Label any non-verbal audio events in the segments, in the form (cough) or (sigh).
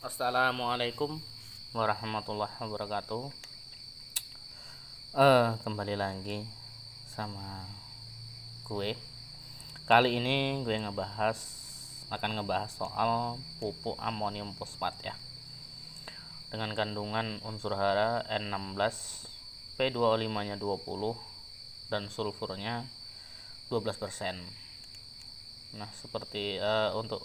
Assalamualaikum warahmatullahi wabarakatuh. Uh, kembali lagi sama gue. Kali ini gue ngebahas akan ngebahas soal pupuk amonium fosfat ya. Dengan kandungan unsur hara N16, 2 o 5 nya 20 dan sulfurnya 12%. Nah, seperti uh, untuk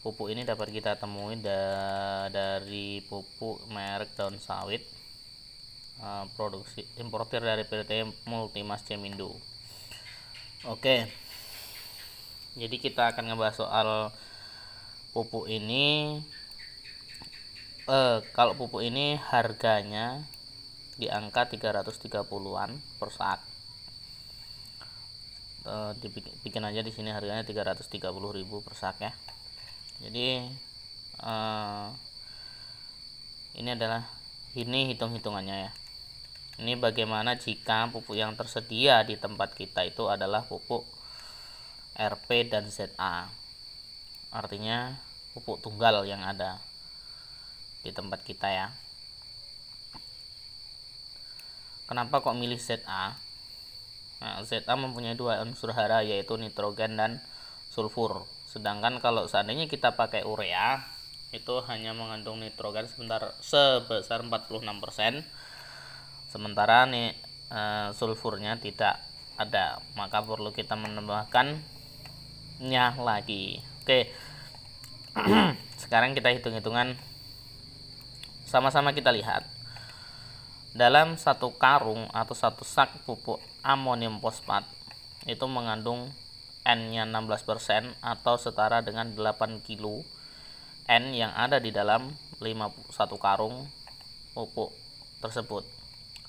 Pupuk ini dapat kita temui da dari pupuk merek daun sawit uh, produksi importir dari PT Multimas Cemindo. Oke. Okay. Jadi kita akan ngebahas soal pupuk ini uh, kalau pupuk ini harganya di angka 330-an per sak. Uh, eh, dibikin aja di sini harganya 330.000 per sak ya jadi uh, ini adalah ini hitung-hitungannya ya ini bagaimana jika pupuk yang tersedia di tempat kita itu adalah pupuk RP dan ZA artinya pupuk tunggal yang ada di tempat kita ya kenapa kok milih ZA nah, ZA mempunyai dua unsur hara yaitu nitrogen dan sulfur Sedangkan kalau seandainya kita pakai urea itu hanya mengandung nitrogen sebentar sebesar 46%. Sementara nih eh, e, sulfurnya tidak ada, maka perlu kita menambahkannya lagi. Oke. (clears throat) Sekarang kita hitung-hitungan sama-sama kita lihat. Dalam satu karung atau satu sak pupuk amonium fosfat itu mengandung N-nya 16% atau setara dengan 8 kilo N yang ada di dalam 51 karung pupuk tersebut.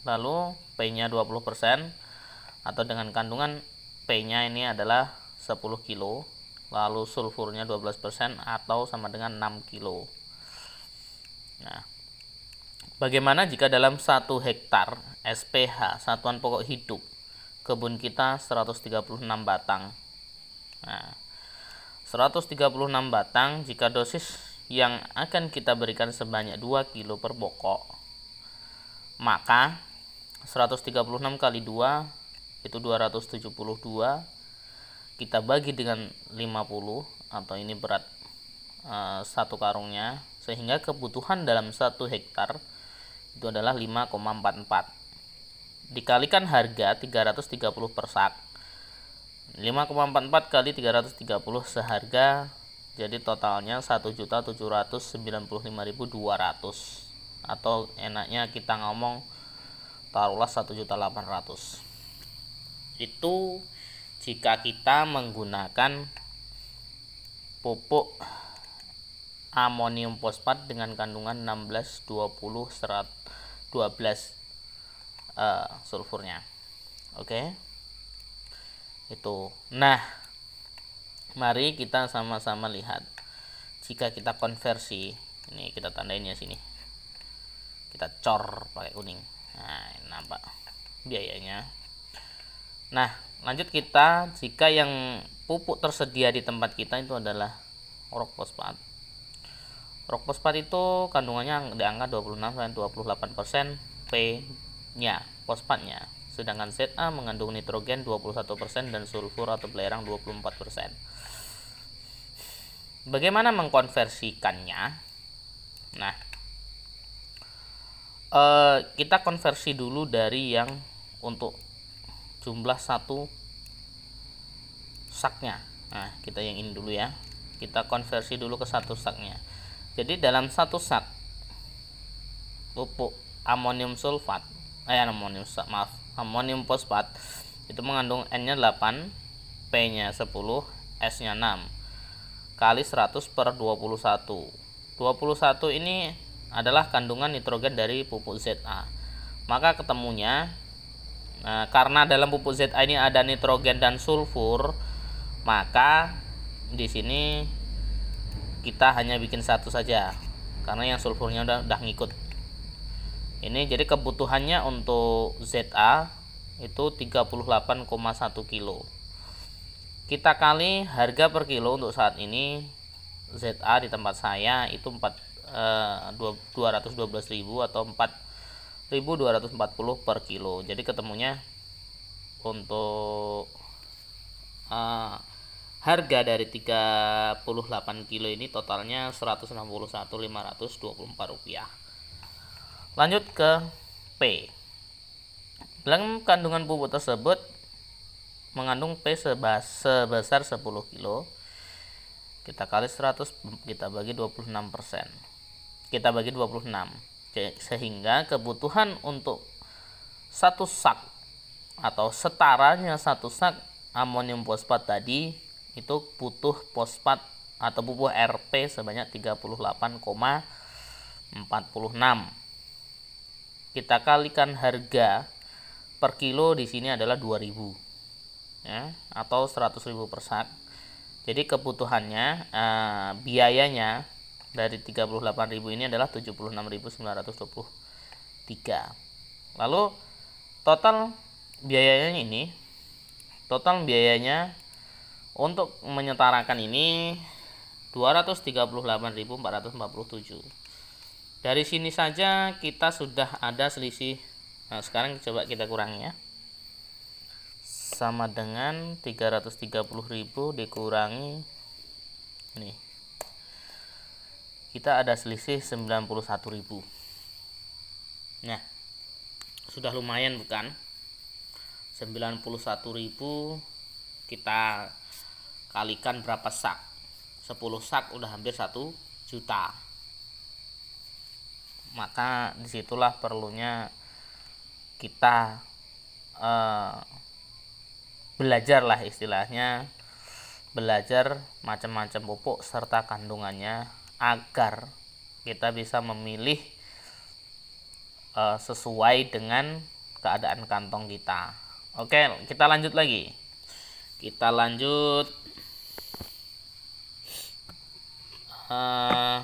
Lalu P-nya 20% atau dengan kandungan P-nya ini adalah 10 kilo. Lalu sulfurnya 12% atau sama dengan 6 kilo. Nah, bagaimana jika dalam 1 hektar SPH, satuan pokok hidup, kebun kita 136 batang Nah, 136 batang jika dosis yang akan kita berikan sebanyak 2 kg per pokok. Maka 136 kali 2 itu 272 kita bagi dengan 50 atau ini berat e, satu karungnya sehingga kebutuhan dalam satu hektar itu adalah 5,44 dikalikan harga 330 per sak 5,44 kali 330 seharga jadi totalnya 1.795.200 atau enaknya kita ngomong taruhlah 1.800 itu jika kita menggunakan pupuk amonium fosfat dengan kandungan 16 20 serat 12 uh, eh, sulfurnya oke okay? itu nah mari kita sama-sama lihat jika kita konversi ini kita ya sini kita cor pakai kuning nah nampak biayanya nah lanjut kita jika yang pupuk tersedia di tempat kita itu adalah rok fosfat rok fosfat itu kandungannya di angka 26 28 persen P nya fosfatnya sedangkan ZA mengandung nitrogen 21% dan sulfur atau belerang 24%. Bagaimana mengkonversikannya? Nah, eh, kita konversi dulu dari yang untuk jumlah satu saknya. Nah, kita yang ini dulu ya. Kita konversi dulu ke satu saknya. Jadi dalam satu sak pupuk amonium sulfat eh amonium maaf amonium fosfat itu mengandung N-nya 8, P-nya 10, S-nya 6 kali 100 per 21. 21 ini adalah kandungan nitrogen dari pupuk ZA. Maka ketemunya nah, karena dalam pupuk ZA ini ada nitrogen dan sulfur, maka di sini kita hanya bikin satu saja karena yang sulfurnya udah udah ngikut ini jadi kebutuhannya untuk ZA itu 38,1 kilo kita kali harga per kilo untuk saat ini ZA di tempat saya itu 4 212.000 eh, atau 4.240 per kilo jadi ketemunya untuk uh, harga dari 38 kilo ini totalnya 161.524 rupiah Lanjut ke P. Dalam kandungan pupuk tersebut mengandung P sebesar 10 kilo. Kita kali 100 kita bagi 26%. Kita bagi 26. Sehingga kebutuhan untuk satu sak atau setaranya satu sak amonium fosfat tadi itu butuh fosfat atau pupuk RP sebanyak 38,46 kita kalikan harga per kilo di sini adalah 2000 ya atau 100.000 per sak. Jadi kebutuhannya eh, biayanya dari 38.000 ini adalah 76.923. Lalu total biayanya ini total biayanya untuk menyetarakan ini 238.447 dari sini saja kita sudah ada selisih nah sekarang coba kita kurangi ya sama dengan 330.000 dikurangi ini kita ada selisih 91.000 nah sudah lumayan bukan 91.000 kita kalikan berapa sak 10 sak udah hampir 1 juta maka disitulah perlunya kita eh, belajar lah istilahnya belajar macam-macam pupuk serta kandungannya agar kita bisa memilih uh, sesuai dengan keadaan kantong kita. Oke, kita lanjut lagi. Kita lanjut. Uh,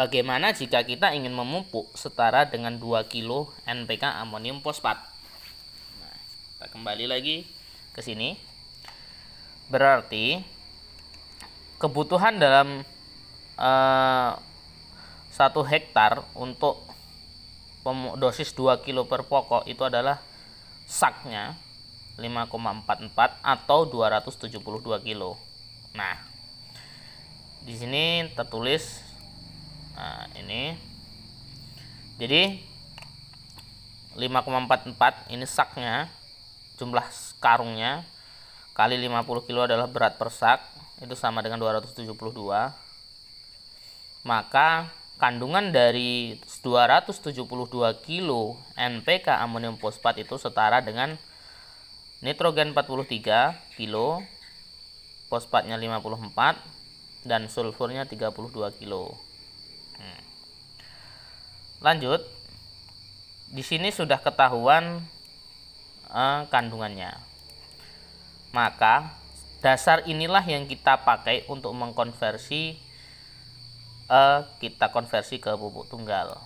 Bagaimana jika kita ingin memupuk setara dengan 2 kilo NPK amonium fosfat? Nah, kita kembali lagi ke sini. Berarti kebutuhan dalam eh, satu eh, hektar untuk dosis 2 kilo per pokok itu adalah saknya 5,44 atau 272 kilo. Nah, di sini tertulis nah ini jadi 5,44 ini saknya jumlah karungnya kali 50 kilo adalah berat per sak itu sama dengan 272 maka kandungan dari 272 kilo NPK amonium fosfat itu setara dengan nitrogen 43 kilo fosfatnya 54 dan sulfurnya 32 kilo Lanjut. Di sini sudah ketahuan eh, kandungannya. Maka dasar inilah yang kita pakai untuk mengkonversi eh, kita konversi ke pupuk tunggal.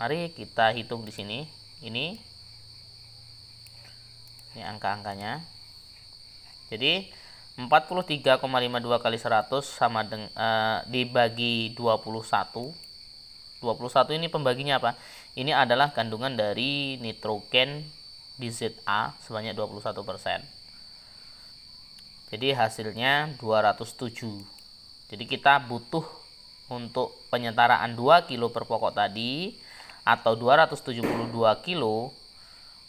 Mari kita hitung di sini. Ini ini angka-angkanya. Jadi 43,52 kali 100 sama dengan eh, dibagi 21 21 ini pembaginya apa? Ini adalah kandungan dari nitrogen di ZA sebanyak 21%. Jadi hasilnya 207. Jadi kita butuh untuk penyetaraan 2 kilo per pokok tadi atau 272 kilo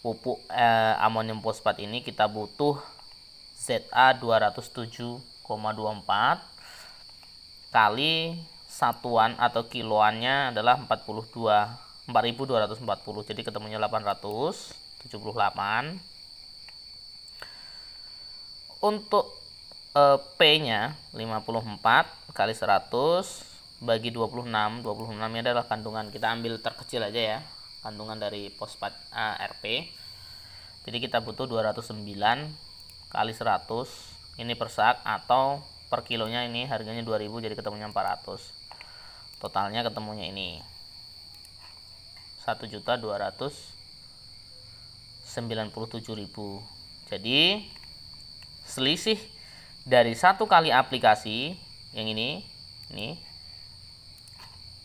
pupuk eh, amonium fosfat ini kita butuh ZA 207,24 kali satuan atau kiloannya adalah 42 4240 jadi ketemunya 878 untuk eh, P nya 54 kali 100 bagi 26 26 ini adalah kandungan kita ambil terkecil aja ya kandungan dari pospat eh, RP jadi kita butuh 209 kali 100 ini persak atau per kilonya ini harganya 2000 jadi ketemunya 400 totalnya ketemunya ini 1.297.000 jadi selisih dari satu kali aplikasi yang ini ini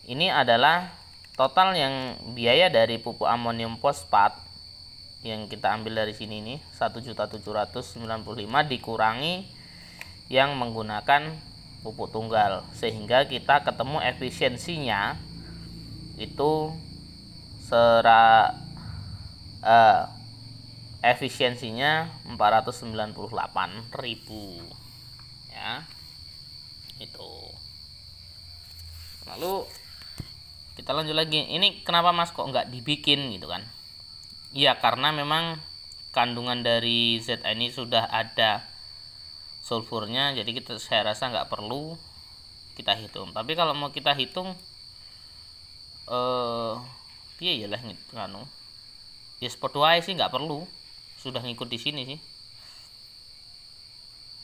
ini adalah total yang biaya dari pupuk amonium fosfat yang kita ambil dari sini nih 1.795 dikurangi yang menggunakan pupuk tunggal sehingga kita ketemu efisiensinya itu sera eh, efisiensinya 498.000 ya itu lalu kita lanjut lagi ini kenapa mas kok nggak dibikin gitu kan ya karena memang kandungan dari Z ini sudah ada sulfurnya jadi kita saya rasa nggak perlu kita hitung tapi kalau mau kita hitung eh iya anu. ya lah nganu ya seperti sih nggak perlu sudah ngikut di sini sih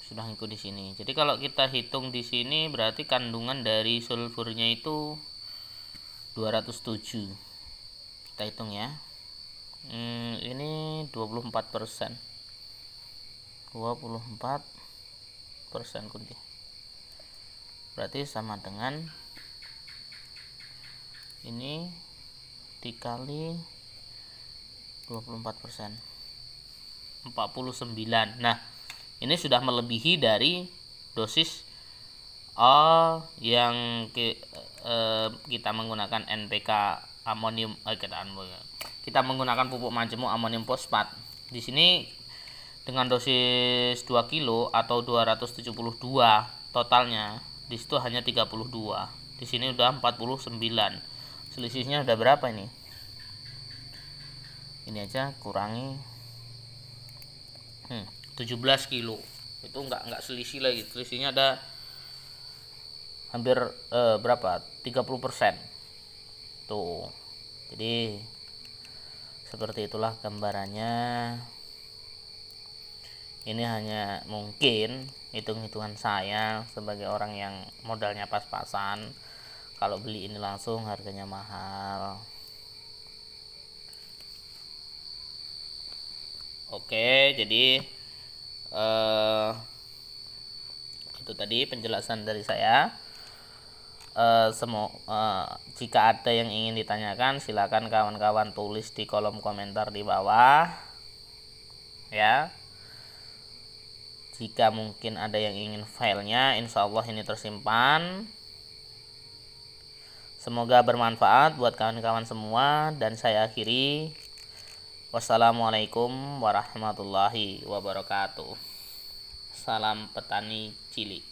sudah ngikut di sini jadi kalau kita hitung di sini berarti kandungan dari sulfurnya itu 207 kita hitung ya hmm, ini 24 persen 24 persen kunci berarti sama dengan ini dikali 24 persen 49 nah ini sudah melebihi dari dosis A yang ke, eh, kita menggunakan NPK amonium eh, kita menggunakan pupuk majemuk amonium fosfat di sini dengan dosis 2 kilo atau 272 totalnya di situ hanya 32 di sini udah 49 selisihnya udah berapa ini ini aja kurangi hmm, 17 kilo itu enggak enggak selisih lagi selisihnya ada hampir eh, berapa 30% tuh jadi seperti itulah gambarannya ini hanya mungkin hitung-hitungan saya sebagai orang yang modalnya pas-pasan kalau beli ini langsung harganya mahal oke jadi uh, itu tadi penjelasan dari saya uh, semua uh, jika ada yang ingin ditanyakan silakan kawan-kawan tulis di kolom komentar di bawah ya jika mungkin ada yang ingin filenya insya Allah ini tersimpan semoga bermanfaat buat kawan-kawan semua dan saya akhiri wassalamualaikum warahmatullahi wabarakatuh salam petani cilik